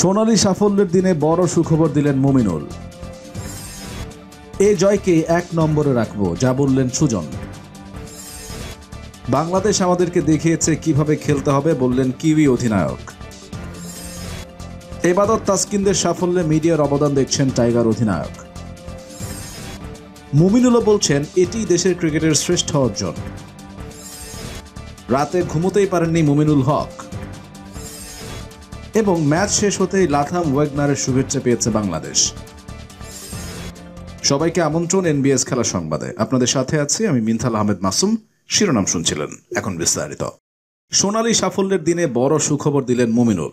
সোনালি সাফল্যের দিনে বড় সুখবর দিলেন মুমিনুল এ জয়কে এক নম্বরে রাখব যা বললেন সুজন বাংলাদেশ আমাদেরকে দেখিয়েছে কিভাবে খেলতে হবে বললেন কিউই অধিনায়ক এবাদত তাসকিনদের সাফল্যে মিডিয়ার অবদান দেখছেন টাইগার অধিনায়ক মুমিনুলও বলছেন এটি দেশের ক্রিকেটের শ্রেষ্ঠ অর্জন রাতে ঘুমোতেই পারেননি মুমিনুল হক এবং ম্যাচ শেষ হতেই লাথাম ওয়েগনারের শুভেচ্ছা পেয়েছে বাংলাদেশ সবাইকে আমন্ত্রণ এনবিএস খেলা সংবাদে আপনাদের সাথে আছি আমি মিনথাল আহমেদ মাসুম শিরোনাম শুনছিলেন এখন বিস্তারিত সোনালী সাফল্যের দিনে বড় সুখবর দিলেন মুমিনুল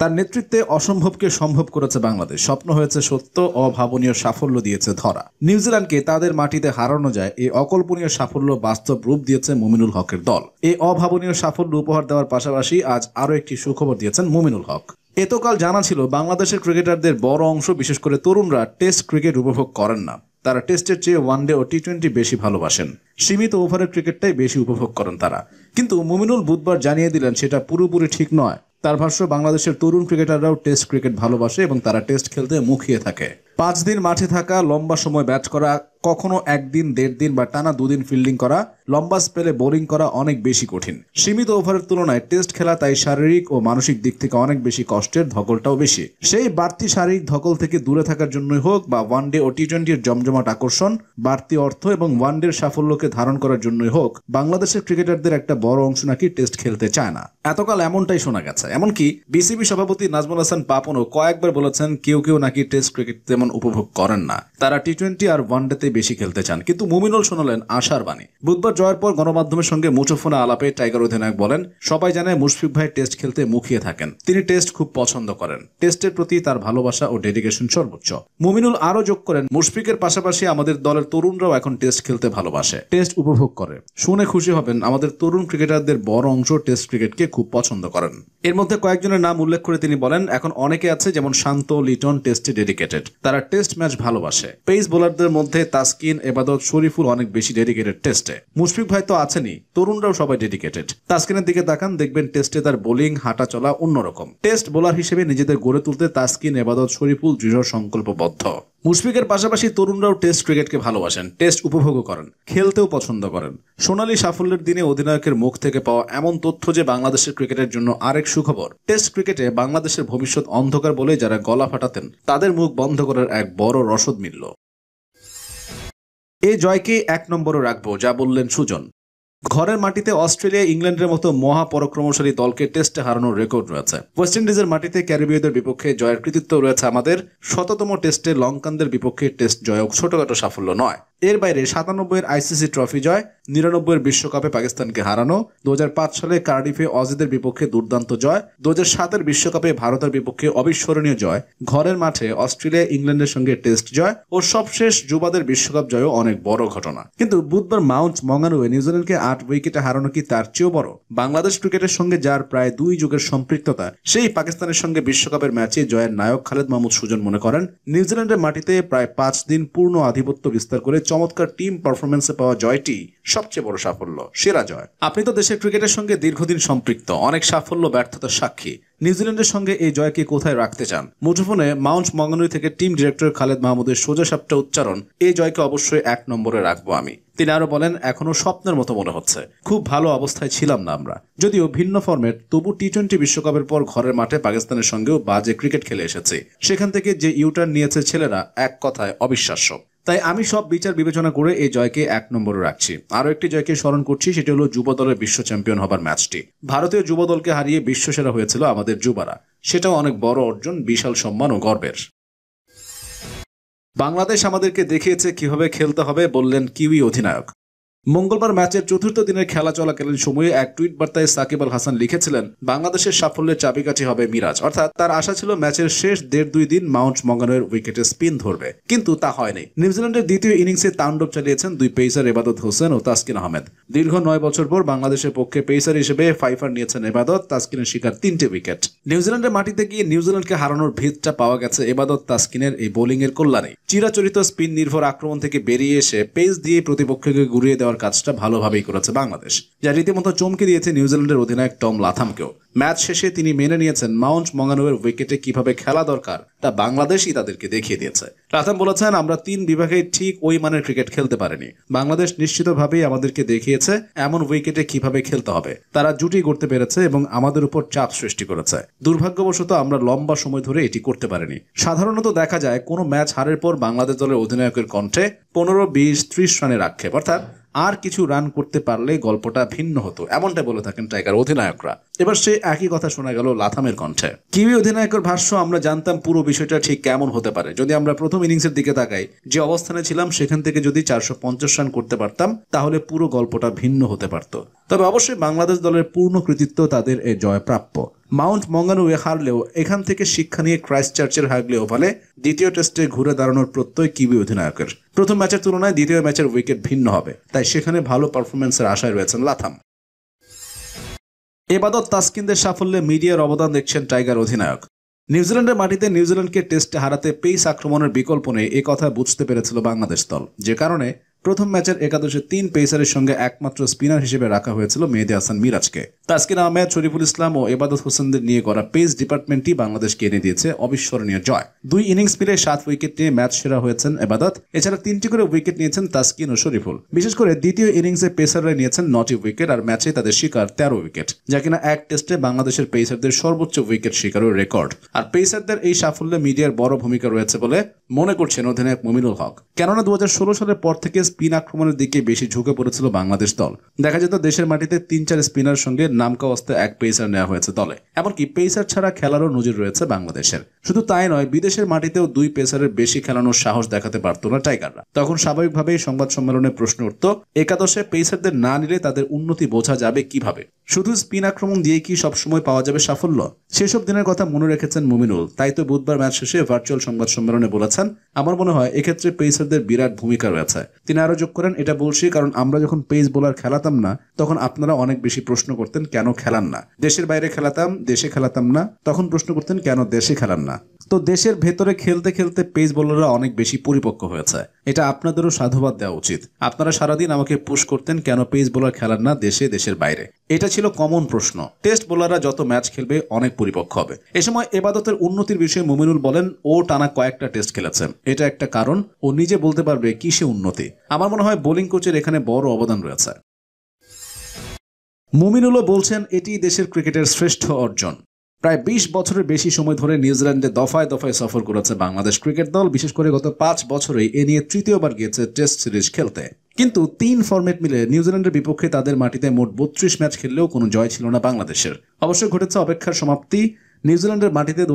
তার নেতৃত্বে অসম্ভবকে সম্ভব করেছে বাংলাদেশ স্বপ্ন হয়েছে সত্য অভাবনীয় সাফল্য দিয়েছে ধরা নিউজিল্যান্ডকে তাদের মাটিতে হারানো যায় এই অকল্পনীয় সাফল্য বাস্তব রূপ দিয়েছে মুমিনুল হকের দল এই অভাবনীয় সাফল্য উপহার দেওয়ার পাশাপাশি আজ আরও একটি সুখবর দিয়েছেন মুমিনুল হক এতকাল জানা ছিল বাংলাদেশের ক্রিকেটারদের বড় অংশ বিশেষ করে তরুণরা টেস্ট ক্রিকেট উপভোগ করেন না তারা টেস্টের চেয়ে ওয়ানডে ও টি টোয়েন্টি বেশি ভালোবাসেন সীমিত ওভারের ক্রিকেটটাই বেশি উপভোগ করেন তারা কিন্তু মুমিনুল বুধবার জানিয়ে দিলেন সেটা পুরোপুরি ঠিক নয় তার ভাষ্য বাংলাদেশের তরুণ ক্রিকেটাররাও টেস্ট ক্রিকেট ভালোবাসে এবং তারা টেস্ট খেলতে মুখিয়ে থাকে পাঁচ দিন মাঠে থাকা লম্বা সময় ব্যাট করা কখনো একদিন দেড় দিন বা টানা দুদিন ফিল্ডিং করা লম্বা স্পেলে বোলিং করা অনেক বেশি কঠিন সীমিত ওভারের তুলনায় টেস্ট খেলা তাই শারীরিক ও মানসিক দিক থেকে অনেক বেশি কষ্টের ধকলটাও বেশি সেই বাড়তি শারীরিক ধকল থেকে দূরে থাকার জন্যই হোক বা ওয়ান ডে ও টি টোয়েন্টির জমজমাট আকর্ষণ বাড়তি অর্থ এবং ওয়ান ডের সাফল্যকে ধারণ করার জন্যই হোক বাংলাদেশের ক্রিকেটারদের একটা বড় অংশ নাকি টেস্ট খেলতে চায় না এতকাল এমনটাই শোনা গেছে এমনকি বিসিবি সভাপতি নাজমুল হাসান পাপনও কয়েকবার বলেছেন কেউ কেউ নাকি টেস্ট ক্রিকেট তেমন উপভোগ করেন না তারা টি টোয়েন্টি আর ডেতে বেশি খেলতে চান কিন্তু মুমিনুল শোনালেন আশার বাণী বুধবার জয়ের পর গণমাধ্যমের সঙ্গে মুঠোফোনে আলাপে টাইগার অধিনায়ক বলেন সবাই জানে মুশফিক ভাই টেস্ট খেলতে মুখিয়ে থাকেন তিনি টেস্ট খুব পছন্দ করেন টেস্টের প্রতি তার ভালোবাসা ও ডেডিকেশন সর্বোচ্চ মুমিনুল আরও যোগ করেন মুশফিকের পাশাপাশি আমাদের দলের তরুণরাও এখন টেস্ট খেলতে ভালোবাসে টেস্ট উপভোগ করে শুনে খুশি হবেন আমাদের তরুণ ক্রিকেটারদের বড় অংশ টেস্ট ক্রিকেটকে খুব পছন্দ করেন এর মধ্যে কয়েকজনের নাম উল্লেখ করে তিনি বলেন এখন অনেকে আছে যেমন শান্ত লিটন টেস্টে ডেডিকেটেড তারা টেস্ট ম্যাচ ভালোবাসে পেস বোলারদের মধ্যে তাসকিন এবাদত শরীফুল অনেক বেশি ডেডিকেটেড টেস্টে মুশফিক ভাই তো আছেনই তরুণরাও সবাই ডেডিকেটেড তাস্কিনের দিকে তাকান দেখবেন টেস্টে তার বোলিং হাঁটা চলা অন্যরকম টেস্ট বোলার হিসেবে নিজেদের গড়ে তুলতে তাস্কিন এবাদত শরীফুল দৃঢ় সংকল্পবদ্ধ মুশফিকের পাশাপাশি তরুণরাও টেস্ট ক্রিকেটকে ভালোবাসেন টেস্ট উপভোগ করেন খেলতেও পছন্দ করেন সোনালী সাফল্যের দিনে অধিনায়কের মুখ থেকে পাওয়া এমন তথ্য যে বাংলাদেশের ক্রিকেটের জন্য আরেক সুখবর টেস্ট ক্রিকেটে বাংলাদেশের ভবিষ্যৎ অন্ধকার বলে যারা গলা ফাটাতেন তাদের মুখ বন্ধ করার এক বড় রসদ মিলল এ জয়কে এক নম্বরও রাখবো যা বললেন সুজন ঘরের মাটিতে অস্ট্রেলিয়া ইংল্যান্ডের মতো মহাপরাক্রমশালী দলকে টেস্টে হারানোর রেকর্ড রয়েছে ওয়েস্ট ইন্ডিজের মাটিতে ক্যারিবীয়দের বিপক্ষে জয়ের কৃতিত্ব রয়েছে আমাদের শততম টেস্টে লঙ্কানদের বিপক্ষে টেস্ট জয় ছোটখাটো সাফল্য নয় এর বাইরে সাতানব্বই এর আইসিসি ট্রফি জয় নিরানব্বই এর বিশ্বকাপে পাকিস্তানকে হারানো দু সালে কার্ডিফে অজিদের বিপক্ষে দুর্দান্ত জয় দু সাতের বিশ্বকাপে ভারতের বিপক্ষে অবিস্মরণীয় জয় ঘরের মাঠে অস্ট্রেলিয়া ইংল্যান্ডের সঙ্গে টেস্ট জয় ও সবশেষ যুবাদের বিশ্বকাপ জয়ও অনেক বড় ঘটনা কিন্তু বুধবার মাউন্ট মঙ্গানুয়ে নিউজিল্যান্ডকে আট উইকেটে হারানো কি তার চেয়েও বড় বাংলাদেশ ক্রিকেটের সঙ্গে যার প্রায় দুই যুগের সম্পৃক্ততা সেই পাকিস্তানের সঙ্গে বিশ্বকাপের ম্যাচে জয়ের নায়ক খালেদ মাহমুদ সুজন মনে করেন নিউজিল্যান্ডের মাটিতে প্রায় পাঁচ দিন পূর্ণ আধিপত্য বিস্তার করে চমৎকার টিম পারফরমেন্সে পাওয়া জয়টি সবচেয়ে বড় সাফল্য সেরা জয় আপনি তো দেশের ক্রিকেটের সঙ্গে দীর্ঘদিন সম্পৃক্ত অনেক সাফল্য ব্যর্থতার সাক্ষী নিউজিল্যান্ডের সঙ্গে এই জয়কে কোথায় রাখতে চান মুঠোফোনে মাউন্ট মঙ্গানুই থেকে টিম ডিরেক্টর খালেদ মাহমুদের সোজা সাপটা উচ্চারণ এই জয়কে অবশ্যই এক নম্বরে রাখবো আমি তিনি আরো বলেন এখনো স্বপ্নের মতো মনে হচ্ছে খুব ভালো অবস্থায় ছিলাম না আমরা যদিও ভিন্ন ফর্মেট তবু টি টোয়েন্টি বিশ্বকাপের পর ঘরের মাঠে পাকিস্তানের সঙ্গেও বাজে ক্রিকেট খেলে এসেছি সেখান থেকে যে ইউটার্ন নিয়েছে ছেলেরা এক কথায় অবিশ্বাস্য তাই আমি সব বিচার বিবেচনা করে এই জয়কে এক নম্বরে রাখছি আরও একটি জয়কে স্মরণ করছি সেটি হলো যুব দলের বিশ্ব চ্যাম্পিয়ন হবার ম্যাচটি ভারতীয় যুব দলকে হারিয়ে বিশ্বসেরা হয়েছিল আমাদের যুবারা সেটাও অনেক বড় অর্জন বিশাল সম্মান ও গর্বের বাংলাদেশ আমাদেরকে দেখিয়েছে কিভাবে খেলতে হবে বললেন কিউই অধিনায়ক মঙ্গলবার ম্যাচের চতুর্থ দিনের খেলা চলাকালীন সময়ে এক টুইট বার্তায় সাকিব আল হাসান লিখেছিলেন বাংলাদেশের সাফল্যের চাবিকাঠি হবে মিরাজ অর্থাৎ তার আশা ছিল ম্যাচের শেষ দেড় দুই দিন মাউন্ট মঙ্গানোয়ের উইকেটে স্পিন ধরবে কিন্তু তা হয়নি নিউজিল্যান্ডের দ্বিতীয় ইনিংসে তাণ্ডব চালিয়েছেন দুই পেসার এবাদত হোসেন ও তাসকিন আহমেদ দীর্ঘ নয় বছর পর বাংলাদেশের পক্ষে পেসার হিসেবে ফাইফার নিয়েছেন এবাদত তাসকিনের শিকার তিনটি উইকেট নিউজিল্যান্ডের মাটিতে গিয়ে নিউজিল্যান্ডকে হারানোর ভিতটা পাওয়া গেছে এবাদত তাসকিনের এই বোলিংয়ের কল্যাণে চিরাচরিত স্পিন নির্ভর আক্রমণ থেকে বেরিয়ে এসে পেস দিয়ে প্রতিপক্ষকে ঘুরিয়ে দেওয়া দেওয়ার কাজটা ভালোভাবেই করেছে বাংলাদেশ যা রীতিমতো চমকে দিয়েছে নিউজিল্যান্ডের অধিনায়ক টম লাথামকেও ম্যাচ শেষে তিনি মেনে নিয়েছেন মাউন্ট মঙ্গানুয়ের উইকেটে কিভাবে খেলা দরকার তা বাংলাদেশই তাদেরকে দেখিয়ে দিয়েছে লাথাম বলেছেন আমরা তিন বিভাগে ঠিক ওই মানের ক্রিকেট খেলতে পারিনি বাংলাদেশ নিশ্চিতভাবেই আমাদেরকে দেখিয়েছে এমন উইকেটে কিভাবে খেলতে হবে তারা জুটি করতে পেরেছে এবং আমাদের উপর চাপ সৃষ্টি করেছে দুর্ভাগ্যবশত আমরা লম্বা সময় ধরে এটি করতে পারিনি সাধারণত দেখা যায় কোনো ম্যাচ হারের পর বাংলাদেশ দলের অধিনায়কের কণ্ঠে পনেরো বিশ ত্রিশ রানের আক্ষেপ অর্থাৎ আর কিছু রান করতে পারলে গল্পটা ভিন্ন হতো এমনটা বলে থাকেন টাইগার অধিনায়করা এবার সে একই কথা শোনা গেল লাথামের কণ্ঠে কিউই অধিনায়কের ভাষ্য আমরা জানতাম পুরো বিষয়টা ঠিক কেমন হতে পারে যদি আমরা প্রথম ইনিংসের দিকে তাকাই যে অবস্থানে ছিলাম সেখান থেকে যদি চারশো পঞ্চাশ রান করতে পারতাম তাহলে পুরো গল্পটা ভিন্ন হতে পারত তবে অবশ্যই বাংলাদেশ দলের পূর্ণ কৃতিত্ব তাদের এ জয় প্রাপ্য মাউন্ট মঙ্গানুয়ে হারলেও এখান থেকে শিক্ষা নিয়ে ক্রাইস্ট চার্চের হারলে ওভালে দ্বিতীয় টেস্টে ঘুরে দাঁড়ানোর প্রত্যয় কিবি অধিনায়কের প্রথম ম্যাচের তুলনায় দ্বিতীয় ম্যাচের উইকেট ভিন্ন হবে তাই সেখানে ভালো পারফরমেন্সের আশায় রয়েছেন লাথাম এবাদত তাসকিনদের সাফল্যে মিডিয়ার অবদান দেখছেন টাইগার অধিনায়ক নিউজিল্যান্ডের মাটিতে নিউজিল্যান্ডকে টেস্টে হারাতে পেস আক্রমণের বিকল্প নেই এ কথা বুঝতে পেরেছিল বাংলাদেশ দল যে কারণে প্রথম ম্যাচের একাদশে তিন পেসারের সঙ্গে একমাত্র স্পিনার হিসেবে রাখা হয়েছিল মেহেদি হাসান মিরাজকে তাসকিন আহমেদ শরীফুল ইসলাম ও এবাদত হোসেনদের নিয়ে করা পেস ডিপার্টমেন্টটি বাংলাদেশকে এনে দিয়েছে অবিস্মরণীয় জয় দুই ইনিংস মিলে সাত উইকেট নিয়ে ম্যাচ সেরা হয়েছেন এবাদত এছাড়া তিনটি করে উইকেট নিয়েছেন তাস্কিন ও শরীফুল বিশেষ করে দ্বিতীয় ইনিংসে পেসাররা নিয়েছেন নটি উইকেট আর ম্যাচে তাদের শিকার তেরো উইকেট যা কিনা এক টেস্টে বাংলাদেশের পেসারদের সর্বোচ্চ উইকেট শিকারের রেকর্ড আর পেসারদের এই সাফল্যে মিডিয়ার বড় ভূমিকা রয়েছে বলে মনে করছেন অধিনায়ক মুমিনুল হক কেননা দু সালের পর থেকে স্পিন আক্রমণের দিকে বেশি ঝুঁকে পড়েছিল বাংলাদেশ দল দেখা যেত দেশের মাটিতে তিন চার স্পিনার সঙ্গে নামকা অস্তে এক পেসার নেওয়া হয়েছে দলে এমনকি পেসার ছাড়া খেলারও নজর রয়েছে বাংলাদেশের শুধু তাই নয় বিদেশের মাটিতেও দুই পেসারের বেশি খেলানোর সাহস দেখাতে পারত না টাইগাররা তখন স্বাভাবিকভাবেই সংবাদ সম্মেলনে প্রশ্ন উঠত একাদশে পেসারদের না নিলে তাদের উন্নতি বোঝা যাবে কিভাবে শুধু স্পিন আক্রমণ দিয়ে কি সবসময় পাওয়া যাবে সাফল্য সেসব দিনের কথা মনে রেখেছেন মুমিনুল তাই তো বুধবার ম্যাচ শেষে ভার্চুয়াল সংবাদ সম্মেলনে বলেছেন আমার মনে হয় এক্ষেত্রে পেসারদের বিরাট ভূমিকা রয়েছে তিনি আরও যোগ করেন এটা বলছি কারণ আমরা যখন পেস বোলার খেলাতাম না তখন আপনারা অনেক বেশি প্রশ্ন করতেন কেন খেলান না দেশের বাইরে খেলাতাম দেশে খেলাতাম না তখন প্রশ্ন করতেন কেন দেশে খেলান না তো দেশের ভেতরে খেলতে খেলতে পেস বোলাররা অনেক বেশি পরিপক্ক হয়েছে এটা আপনাদেরও সাধুবাদ দেওয়া উচিত আপনারা সারাদিন আমাকে পুশ করতেন কেন পেস বোলার খেলার না দেশে দেশের বাইরে এটা ছিল কমন প্রশ্ন টেস্ট বোলাররা যত ম্যাচ খেলবে অনেক পরিপক্ক হবে এ সময় এবাদতের উন্নতির বিষয়ে মুমিনুল বলেন ও টানা কয়েকটা টেস্ট খেলেছে এটা একটা কারণ ও নিজে বলতে পারবে কিসে উন্নতি আমার মনে হয় বোলিং কোচের এখানে বড় অবদান রয়েছে মুমিনুলও বলছেন এটি দেশের ক্রিকেটের শ্রেষ্ঠ অর্জন প্রায় বিশ বছরের বেশি সময় ধরে নিউজিল্যান্ডে দফায় দফায় সফর করেছে বাংলাদেশ ক্রিকেট দল বিশেষ করে গত পাঁচ বছরেই এ নিয়ে তৃতীয়বার গিয়েছে টেস্ট সিরিজ খেলতে কিন্তু তিন ফর্মেট মিলে নিউজিল্যান্ডের বিপক্ষে তাদের মাটিতে মোট বত্রিশ ম্যাচ খেললেও কোনো জয় ছিল না বাংলাদেশের অবশ্য ঘটেছে অপেক্ষার সমাপ্তি নিউজিল্যান্ডের মাটিতে দু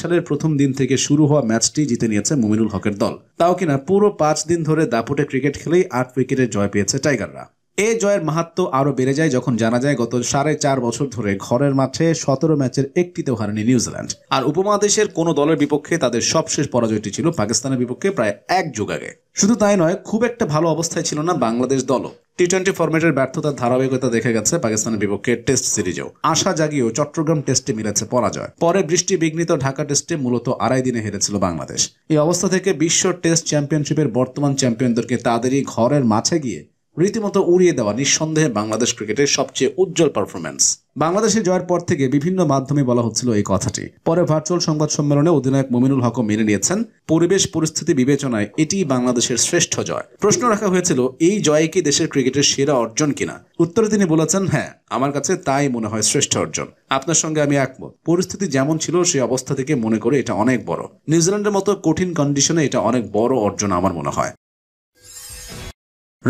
সালের প্রথম দিন থেকে শুরু হওয়া ম্যাচটি জিতে নিয়েছে মুমিনুল হকের দল তাও কিনা পুরো পাঁচ দিন ধরে দাপুটে ক্রিকেট খেলেই আট উইকেটে জয় পেয়েছে টাইগাররা এ জয়ের মাহাত্ম আরও বেড়ে যায় যখন জানা যায় গত সাড়ে চার বছর ধরে ঘরের মাঠে সতেরো ম্যাচের একটিতেও হারেনি নিউজিল্যান্ড আর উপমহাদেশের কোনো দলের বিপক্ষে তাদের সবশেষ পরাজয়টি ছিল পাকিস্তানের বিপক্ষে প্রায় এক যুগ আগে শুধু তাই নয় খুব একটা ভালো অবস্থায় ছিল না বাংলাদেশ দলও টি টোয়েন্টি ফর্মেটের ব্যর্থতার ধারাবাহিকতা দেখা গেছে পাকিস্তানের বিপক্ষে টেস্ট সিরিজেও আশা জাগিয়েও চট্টগ্রাম টেস্টে মিলেছে পরাজয় পরে বৃষ্টি বিঘ্নিত ঢাকা টেস্টে মূলত আড়াই দিনে হেরেছিল বাংলাদেশ এই অবস্থা থেকে বিশ্ব টেস্ট চ্যাম্পিয়নশিপের বর্তমান চ্যাম্পিয়নদেরকে তাদেরই ঘরের মাঠে গিয়ে রীতিমতো উড়িয়ে দেওয়া নিঃসন্দেহে বাংলাদেশ ক্রিকেটের সবচেয়ে উজ্জ্বল পারফরম্যান্স বাংলাদেশে জয়ের পর থেকে বিভিন্ন মাধ্যমে বলা হচ্ছিল এই কথাটি পরে ভার্চুয়াল সংবাদ সম্মেলনে অধিনায়ক মুমিনুল হক মেনে নিয়েছেন পরিবেশ পরিস্থিতি বিবেচনায় এটি বাংলাদেশের শ্রেষ্ঠ জয় প্রশ্ন রাখা হয়েছিল এই জয়ে কি দেশের ক্রিকেটের সেরা অর্জন কিনা উত্তরে তিনি বলেছেন হ্যাঁ আমার কাছে তাই মনে হয় শ্রেষ্ঠ অর্জন আপনার সঙ্গে আমি একমত পরিস্থিতি যেমন ছিল সেই অবস্থা থেকে মনে করে এটা অনেক বড় নিউজিল্যান্ডের মতো কঠিন কন্ডিশনে এটা অনেক বড় অর্জন আমার মনে হয়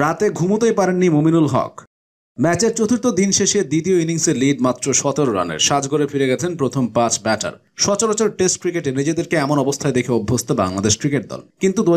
রাতে ঘুমোতেই পারেননি মুমিনুল হক ম্যাচের চতুর্থ দিন শেষে দ্বিতীয় ইনিংসে লিড মাত্র সতেরো রানের সাজগড়ে ফিরে গেছেন প্রথম পাঁচ ব্যাটার সচরাচর টেস্ট ক্রিকেটে নিজেদেরকে এমন অবস্থায় দেখে অভ্যস্ত বাংলাদেশ ক্রিকেট দল কিন্তু দু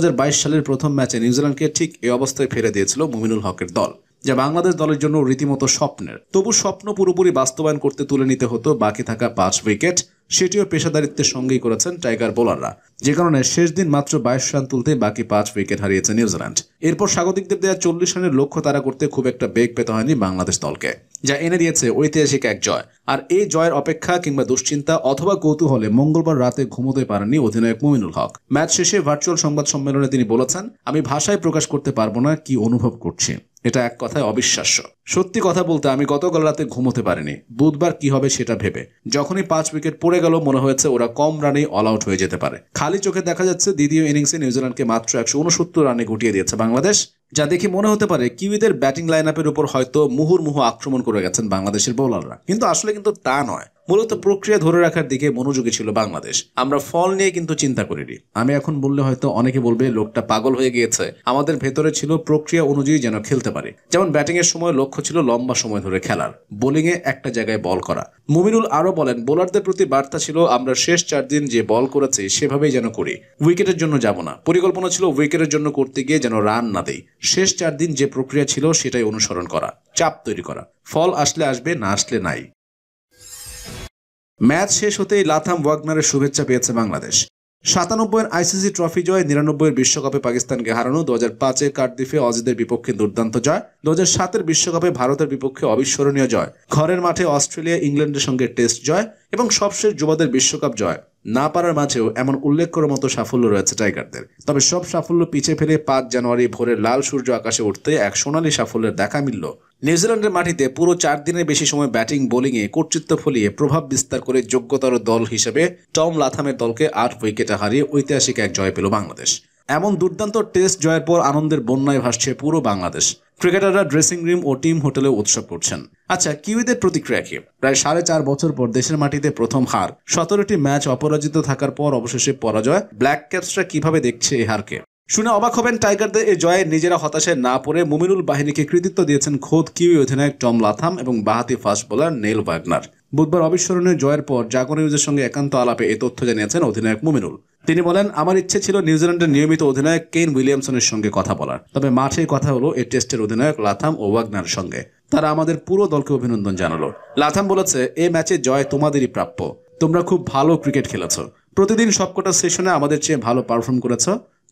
সালের প্রথম ম্যাচে নিউজিল্যান্ডকে ঠিক এ অবস্থায় ফেলে দিয়েছিল মুমিনুল হকের দল যা বাংলাদেশ দলের জন্য রীতিমতো স্বপ্নের তবু স্বপ্ন পুরোপুরি বাস্তবায়ন করতে তুলে নিতে হতো বাকি থাকা পাঁচ উইকেট সেটিও পেশাদারিত্বের সঙ্গেই করেছেন টাইগার বোলাররা যে কারণে শেষ দিন মাত্র বাইশ রান তুলতে বাকি পাঁচ উইকেট হারিয়েছে নিউজিল্যান্ড এরপর স্বাগতিকদের দেওয়া চল্লিশ রানের লক্ষ্য তারা করতে খুব একটা বেগ পেতে হয়নি বাংলাদেশ দলকে যা এনে দিয়েছে ঐতিহাসিক এক জয় আর এই জয়ের অপেক্ষা কিংবা দুশ্চিন্তা অথবা কৌতূহলে মঙ্গলবার রাতে ঘুমোতে পারেননি অধিনায়ক মুমিনুল হক ম্যাচ শেষে ভার্চুয়াল সংবাদ সম্মেলনে তিনি বলেছেন আমি ভাষায় প্রকাশ করতে পারবো না কি অনুভব করছি এটা এক কথায় অবিশ্বাস্য সত্যি কথা বলতে আমি গতকাল রাতে ঘুমোতে পারিনি বুধবার কি হবে সেটা ভেবে যখনই পাঁচ উইকেট পড়ে গেল মনে হয়েছে ওরা কম রানেই অল আউট হয়ে যেতে পারে খালি চোখে দেখা যাচ্ছে দ্বিতীয় ইনিংসে নিউজিল্যান্ডকে মাত্র একশো উনসত্তর রানে গুটিয়ে দিয়েছে বাংলাদেশ যা দেখে মনে হতে পারে কিউইদের ব্যাটিং লাইন আপের উপর হয়তো মুহু আক্রমণ করে গেছেন বাংলাদেশের বোলাররা কিন্তু আসলে কিন্তু তা নয় মূলত প্রক্রিয়া ধরে রাখার দিকে মনোযোগী ছিল বাংলাদেশ আমরা ফল নিয়ে কিন্তু চিন্তা করিনি আমি এখন বললে হয়তো অনেকে বলবে লোকটা পাগল হয়ে গিয়েছে আমাদের ভেতরে ছিল প্রক্রিয়া অনুযায়ী যেন খেলতে পারে যেমন ব্যাটিং এর সময় লক্ষ্য ছিল লম্বা সময় ধরে খেলার বোলিং এ একটা জায়গায় বল করা মুমিনুল আরো বলেন বোলারদের প্রতি বার্তা ছিল আমরা শেষ চার দিন যে বল করেছি সেভাবেই যেন করি উইকেটের জন্য যাব না পরিকল্পনা ছিল উইকেটের জন্য করতে গিয়ে যেন রান না দেই শেষ চার দিন যে প্রক্রিয়া ছিল সেটাই অনুসরণ করা চাপ তৈরি করা ফল আসলে আসবে না আসলে নাই ম্যাচ শেষ হতেই লাথাম ওয়াগনারের শুভেচ্ছা পেয়েছে বাংলাদেশ সাতানব্বইয়ের আইসিসি ট্রফি জয় নিরানব্বইয়ের বিশ্বকাপে পাকিস্তানকে হারানো দু হাজার পাঁচের কার্ডিফে অজিদের বিপক্ষে দুর্দান্ত জয় দু হাজার সাতের বিশ্বকাপে ভারতের বিপক্ষে অবিস্মরণীয় জয় ঘরের মাঠে অস্ট্রেলিয়া ইংল্যান্ডের সঙ্গে টেস্ট জয় এবং সবশেষ যুবাদের বিশ্বকাপ জয় না পারার মাঝেও এমন উল্লেখ করার মতো সাফল্য রয়েছে টাইগারদের তবে সব সাফল্য পিছে ফেলে পাঁচ জানুয়ারি ভোরের লাল সূর্য আকাশে উঠতে এক সোনালী সাফল্যের দেখা মিলল নিউজিল্যান্ডের মাটিতে পুরো চার দিনের বেশি সময় ব্যাটিং বোলিংয়ে কর্তৃত্ব ফলিয়ে প্রভাব বিস্তার করে যোগ্যতার দল হিসেবে টম লাথামের দলকে আট উইকেটে হারিয়ে ঐতিহাসিক এক জয় পেল বাংলাদেশ এমন দুর্দান্ত টেস্ট জয়ের পর আনন্দের বন্যায় ভাসছে পুরো বাংলাদেশ ক্রিকেটাররা ড্রেসিং রুম ও টিম হোটেলে উৎসব করছেন আচ্ছা কিউইদের প্রতিক্রিয়া কি প্রায় সাড়ে চার বছর পর দেশের মাটিতে প্রথম হার সতেরোটি ম্যাচ অপরাজিত থাকার পর অবশেষে পরাজয় ব্ল্যাক ক্যাপসরা কিভাবে দেখছে এই হারকে শুনে অবাক হবেন টাইগারদের এই জয়ে নিজেরা হতাশায় না পড়ে মুমিনুল বাহিনীকে কৃতিত্ব দিয়েছেন খোদ কিউই অধিনায়ক টম লাথাম এবং বাহাতি ফাস্ট বোলার নেল ওয়াগনার বুধবার অবিস্মরণীয় জয়ের পর জাগরিউজের সঙ্গে একান্ত আলাপে এ তথ্য জানিয়েছেন অধিনায়ক মুমিনুল তিনি বলেন আমার ইচ্ছে ছিল নিউজিল্যান্ডের নিয়মিত অধিনায়ক কেন উইলিয়ামসনের সঙ্গে কথা বলার তবে মাঠে কথা হলো এ টেস্টের অধিনায়ক লাথাম ও ওয়াগনার সঙ্গে তারা আমাদের পুরো দলকে অভিনন্দন জানালো লাথাম বলেছে এ ম্যাচে জয় তোমাদেরই প্রাপ্য তোমরা খুব ভালো ক্রিকেট খেলেছ প্রতিদিন সবকটা সেশনে আমাদের চেয়ে ভালো পারফর্ম করেছ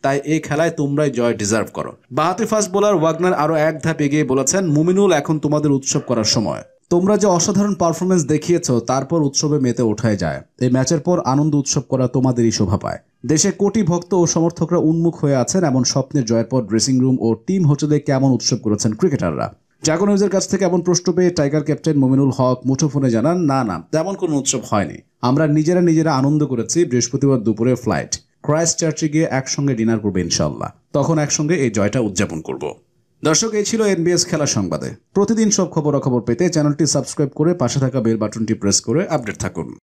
তাই এই খেলায় তোমরাই জয় ডিজার্ভ করো বাহাতি ফাস্ট বোলার ওয়াগনার আরও এক ধাপ এগিয়ে বলেছেন মুমিনুল এখন তোমাদের উৎসব করার সময় তোমরা যে অসাধারণ পারফরমেন্স দেখিয়েছ তারপর উৎসবে মেতে ওঠায় যায় এই ম্যাচের পর আনন্দ উৎসব করা তোমাদেরই শোভা পায় দেশে কোটি ভক্ত ও সমর্থকরা উন্মুখ হয়ে আছেন এমন স্বপ্নের জয়ের পর ড্রেসিং রুম ও টিম হোটেলে কেমন উৎসব করেছেন ক্রিকেটাররা জাগো নিউজের কাছ থেকে এমন প্রশ্ন পেয়ে টাইগার ক্যাপ্টেন মোমিনুল হক মুঠোফোনে জানান না না তেমন কোনো উৎসব হয়নি আমরা নিজেরা নিজেরা আনন্দ করেছি বৃহস্পতিবার দুপুরে ফ্লাইট ক্রাইস্ট চার্চে গিয়ে একসঙ্গে ডিনার করবে ইনশাল্লাহ তখন একসঙ্গে এই জয়টা উদযাপন করবো দর্শক এই ছিল এনবিএস খেলা সংবাদে প্রতিদিন সব খবরাখবর পেতে চ্যানেলটি সাবস্ক্রাইব করে পাশে থাকা বেল বাটনটি প্রেস করে আপডেট থাকুন